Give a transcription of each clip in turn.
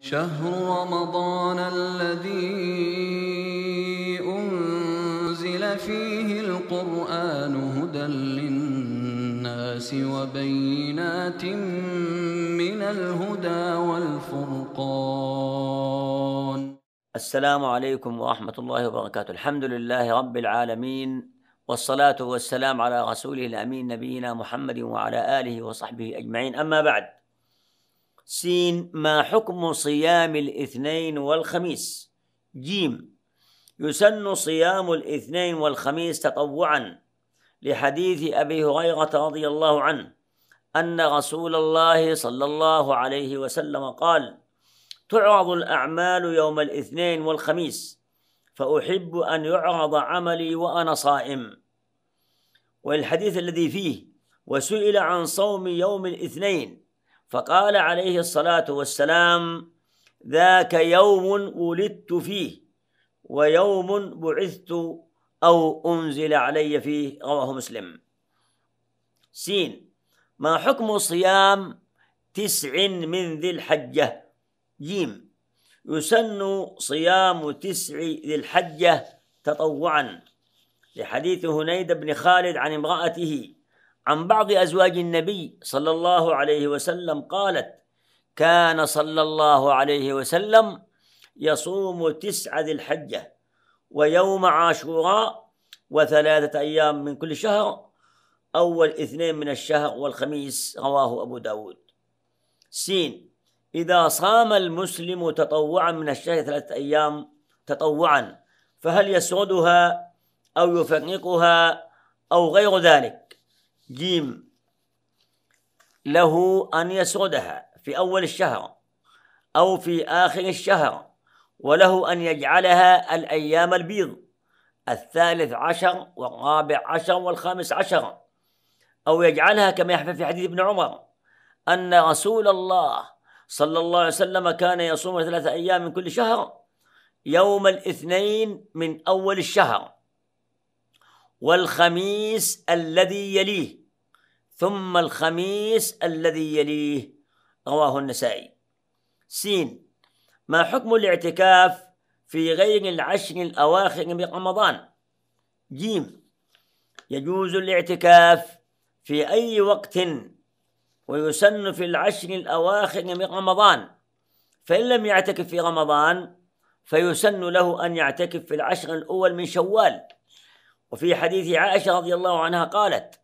شهر رمضان الذي أنزل فيه القرآن هدى للناس وبينات من الهدى والفرقان السلام عليكم ورحمة الله وبركاته الحمد لله رب العالمين والصلاة والسلام على رسوله الأمين نبينا محمد وعلى آله وصحبه أجمعين أما بعد سين ما حكم صيام الاثنين والخميس جيم يسن صيام الاثنين والخميس تطوعا لحديث أبي هريرة رضي الله عنه أن رسول الله صلى الله عليه وسلم قال تعرض الأعمال يوم الاثنين والخميس فأحب أن يعرض عملي وأنا صائم والحديث الذي فيه وسئل عن صوم يوم الاثنين فقال عليه الصلاة والسلام ذاك يوم ولدت فيه ويوم بعثت أو أنزل علي فيه رواه مسلم سين ما حكم صيام تسع من ذي الحجة جيم يسن صيام تسع ذي الحجة تطوعا لحديث هنيد بن خالد عن امرأته عن بعض أزواج النبي صلى الله عليه وسلم قالت كان صلى الله عليه وسلم يصوم تسعة ذي الحجة ويوم عاشوراء وثلاثة أيام من كل شهر أول اثنين من الشهر والخميس رواه أبو داود سين إذا صام المسلم تطوعا من الشهر ثلاثة أيام تطوعا فهل يسردها أو يفرقها أو غير ذلك جيم له أن يسردها في أول الشهر أو في آخر الشهر وله أن يجعلها الأيام البيض الثالث عشر والرابع عشر والخامس عشر أو يجعلها كما يحفى في حديث ابن عمر أن رسول الله صلى الله عليه وسلم كان يصوم ثلاثة أيام من كل شهر يوم الاثنين من أول الشهر والخميس الذي يليه ثم الخميس الذي يليه رواه النسائي سين ما حكم الاعتكاف في غير العشر الأواخر من رمضان جيم يجوز الاعتكاف في أي وقت ويسن في العشر الأواخر من رمضان فإن لم يعتكف في رمضان فيسن له أن يعتكف في العشر الأول من شوال وفي حديث عائشة رضي الله عنها قالت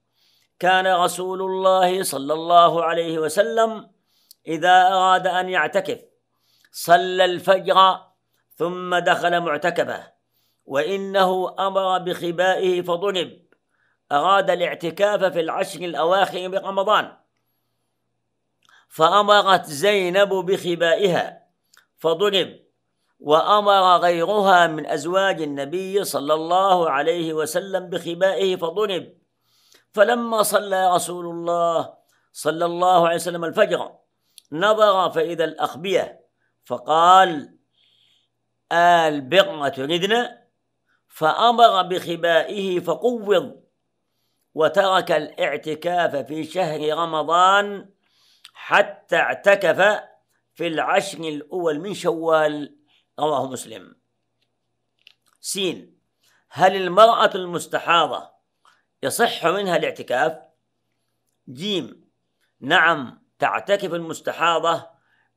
كان رسول الله صلى الله عليه وسلم إذا أراد أن يعتكف صلى الفجر ثم دخل معتكبه وإنه أمر بخبائه فضرب أراد الاعتكاف في العشر الأواخر من رمضان فأمرت زينب بخبائها فضرب وأمر غيرها من أزواج النبي صلى الله عليه وسلم بخبائه فضرب فلما صلى رسول الله صلى الله عليه وسلم الفجر نظر فإذا الأخبية فقال آل بغة تردن فأمر بخبائه فقوض وترك الاعتكاف في شهر رمضان حتى اعتكف في العشر الأول من شوال رواه مسلم سين هل المرأة المستحاضة يصح منها الاعتكاف جيم نعم تعتكف المستحاضة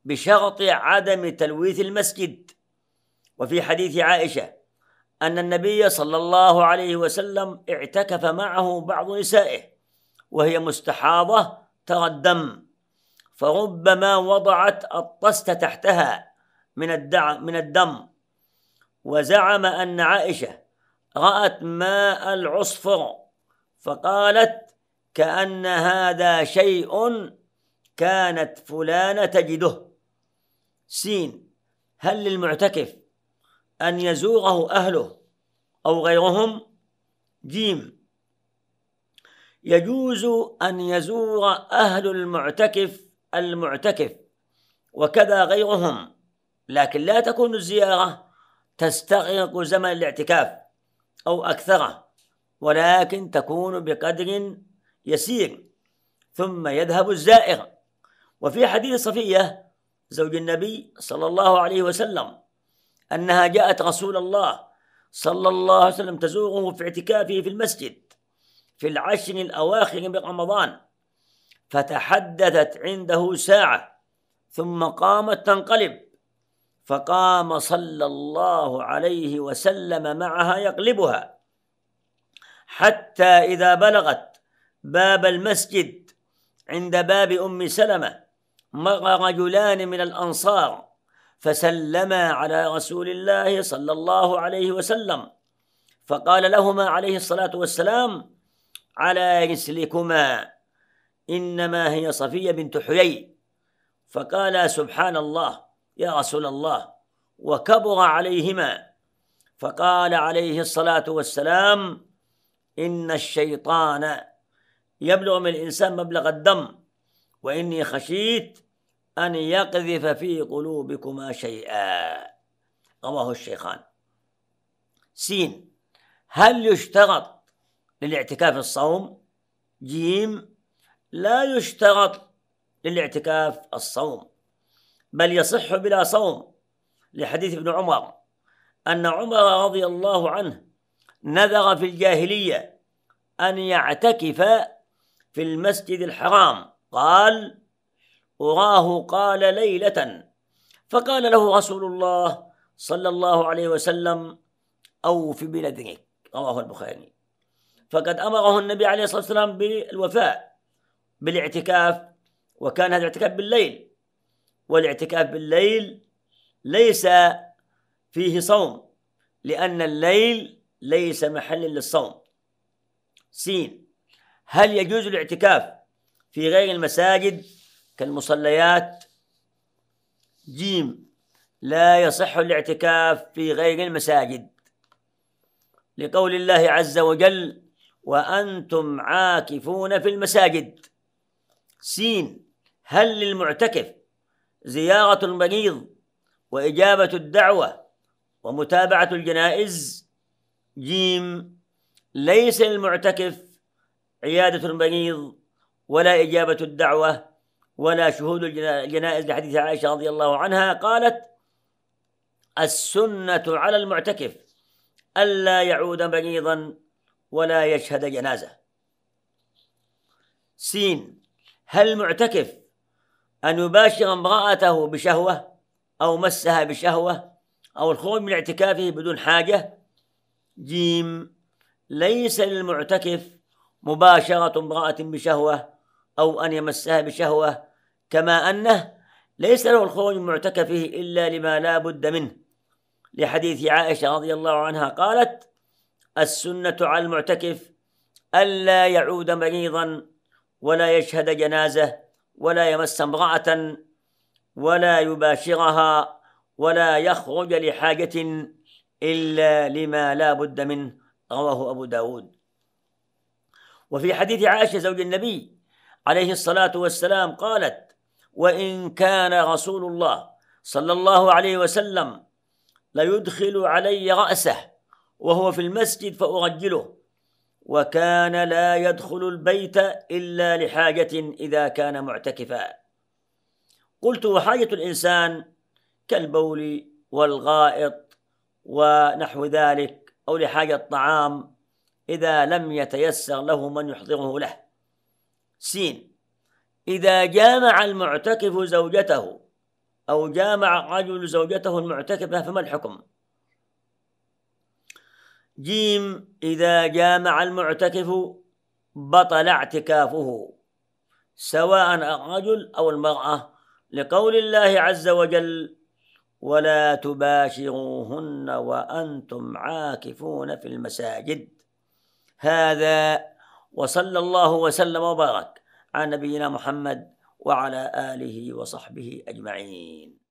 بشرط عدم تلويث المسجد وفي حديث عائشة أن النبي صلى الله عليه وسلم اعتكف معه بعض نسائه وهي مستحاضة ترى الدم فربما وضعت الطست تحتها من الدعم من الدم وزعم أن عائشة رأت ماء العصفر فقالت كأن هذا شيء كانت فلانة تجده سين هل للمعتكف أن يزوره أهله أو غيرهم جيم يجوز أن يزور أهل المعتكف المعتكف وكذا غيرهم لكن لا تكون الزيارة تستغرق زمن الاعتكاف أو أكثره ولكن تكون بقدر يسير ثم يذهب الزائر وفي حديث صفية زوج النبي صلى الله عليه وسلم أنها جاءت رسول الله صلى الله عليه وسلم تزوره في اعتكافه في المسجد في العشر الأواخر من رمضان فتحدثت عنده ساعة ثم قامت تنقلب فقام صلى الله عليه وسلم معها يقلبها حتى إذا بلغت باب المسجد عند باب أم سلمة مر رجلان من الأنصار فسلما على رسول الله صلى الله عليه وسلم فقال لهما عليه الصلاة والسلام على رسلكما إنما هي صفية بنت حيي فقال سبحان الله يا رسول الله وكبر عليهما فقال عليه الصلاه والسلام ان الشيطان يبلغ من الانسان مبلغ الدم واني خشيت ان يقذف في قلوبكما شيئا رواه الشيخان سين هل يشترط للاعتكاف الصوم جيم لا يشترط للاعتكاف الصوم بل يصح بلا صوم لحديث ابن عمر أن عمر رضي الله عنه نذر في الجاهلية أن يعتكف في المسجد الحرام قال أراه قال ليلة فقال له رسول الله صلى الله عليه وسلم أوف بنذرك رواه البخاري فقد أمره النبي عليه الصلاة والسلام بالوفاء بالاعتكاف وكان هذا الاعتكاف بالليل والاعتكاف بالليل ليس فيه صوم لأن الليل ليس محل للصوم سين هل يجوز الاعتكاف في غير المساجد كالمصليات جيم لا يصح الاعتكاف في غير المساجد لقول الله عز وجل وأنتم عاكفون في المساجد سين هل للمعتكف زيارة المريض وإجابة الدعوة ومتابعة الجنائز جيم ليس المعتكف عيادة المريض ولا إجابة الدعوة ولا شهود الجنائز لحديث عائشة رضي الله عنها قالت السنة على المعتكف ألا يعود مريضا ولا يشهد جنازة سين هل معتكف أن يباشر امرأته بشهوة أو مسها بشهوة أو الخروج من اعتكافه بدون حاجة جيم ليس للمعتكف مباشرة امرأة بشهوة أو أن يمسها بشهوة كما أنه ليس له الخروج من معتكفه إلا لما لا بد منه لحديث عائشة رضي الله عنها قالت السنة على المعتكف ألا يعود مريضا ولا يشهد جنازة ولا يمس امرأة ولا يباشرها ولا يخرج لحاجة إلا لما لا بد منه رواه أبو داود وفي حديث عائشة زوج النبي عليه الصلاة والسلام قالت وإن كان رسول الله صلى الله عليه وسلم ليدخل علي رأسه وهو في المسجد فأرجله وكان لا يدخل البيت إلا لحاجة إذا كان معتكفا قلت وحاجة الإنسان كالبول والغائط ونحو ذلك أو لحاجة طعام إذا لم يتيسر له من يحضره له سين إذا جامع المعتكف زوجته أو جامع الرجل زوجته المعتكفة فما الحكم؟ جيم إذا جامع المعتكف بطل اعتكافه سواء الرجل أو المرأة لقول الله عز وجل ولا تباشروهن وأنتم عاكفون في المساجد هذا وصلى الله وسلم وبارك على نبينا محمد وعلى آله وصحبه أجمعين